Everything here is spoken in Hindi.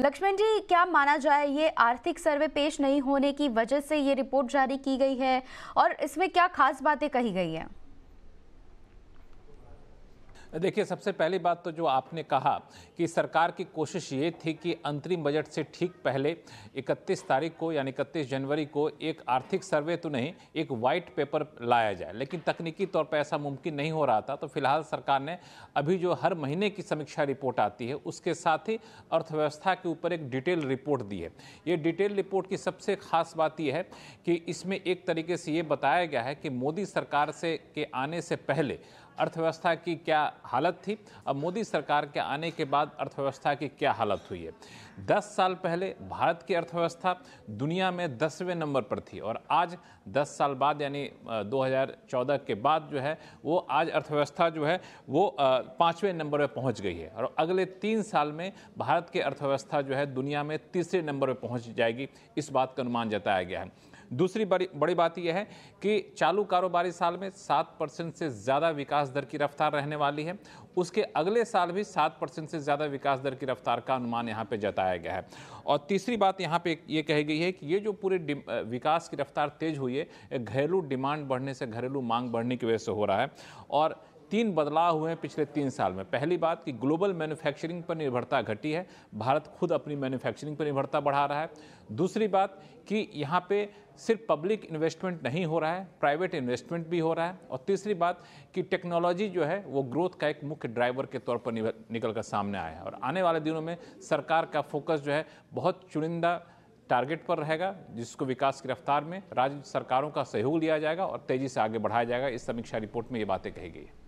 लक्ष्मण जी क्या माना जाए ये आर्थिक सर्वे पेश नहीं होने की वजह से ये रिपोर्ट जारी की गई है और इसमें क्या खास बातें कही गई हैं देखिए सबसे पहली बात तो जो आपने कहा कि सरकार की कोशिश ये थी कि अंतरिम बजट से ठीक पहले 31 तारीख को यानी इकतीस जनवरी को एक आर्थिक सर्वे तो नहीं एक वाइट पेपर लाया जाए लेकिन तकनीकी तौर पर ऐसा मुमकिन नहीं हो रहा था तो फिलहाल सरकार ने अभी जो हर महीने की समीक्षा रिपोर्ट आती है उसके साथ ही अर्थव्यवस्था के ऊपर एक डिटेल रिपोर्ट दी है ये डिटेल रिपोर्ट की सबसे खास बात यह है कि इसमें एक तरीके से ये बताया गया है कि मोदी सरकार से के आने से पहले अर्थव्यवस्था की क्या हालत थी अब मोदी सरकार के आने के बाद अर्थव्यवस्था की क्या हालत हुई है दस साल पहले भारत की अर्थव्यवस्था दुनिया में दसवें नंबर पर थी और आज दस साल बाद यानी 2014 के बाद जो है वो आज अर्थव्यवस्था जो है वो पाँचवें नंबर पर पहुंच गई है और अगले तीन साल में भारत की अर्थव्यवस्था जो है दुनिया में तीसरे नंबर पर पहुंच जाएगी इस बात का अनुमान जताया गया है दूसरी बड़ी बड़ी बात यह है कि चालू कारोबारी साल में सात परसेंट से ज़्यादा विकास दर की रफ्तार रहने वाली है उसके अगले साल भी सात परसेंट से ज़्यादा विकास दर की रफ्तार का अनुमान यहाँ पे जताया गया है और तीसरी बात यहाँ पे ये कही गई है कि ये जो पूरे विकास की रफ्तार तेज हुई है घरेलू डिमांड बढ़ने से घरेलू मांग बढ़ने की वजह से हो रहा है और तीन बदलाव हुए हैं पिछले तीन साल में पहली बात कि ग्लोबल मैन्युफैक्चरिंग पर निर्भरता घटी है भारत खुद अपनी मैन्युफैक्चरिंग पर निर्भरता बढ़ा रहा है दूसरी बात कि यहाँ पे सिर्फ पब्लिक इन्वेस्टमेंट नहीं हो रहा है प्राइवेट इन्वेस्टमेंट भी हो रहा है और तीसरी बात कि टेक्नोलॉजी जो है वो ग्रोथ का एक मुख्य ड्राइवर के तौर पर निकल कर सामने आया है और आने वाले दिनों में सरकार का फोकस जो है बहुत चुनिंदा टारगेट पर रहेगा जिसको विकास की रफ्तार में राज्य सरकारों का सहयोग लिया जाएगा और तेज़ी से आगे बढ़ाया जाएगा इस समीक्षा रिपोर्ट में ये बातें कही गई है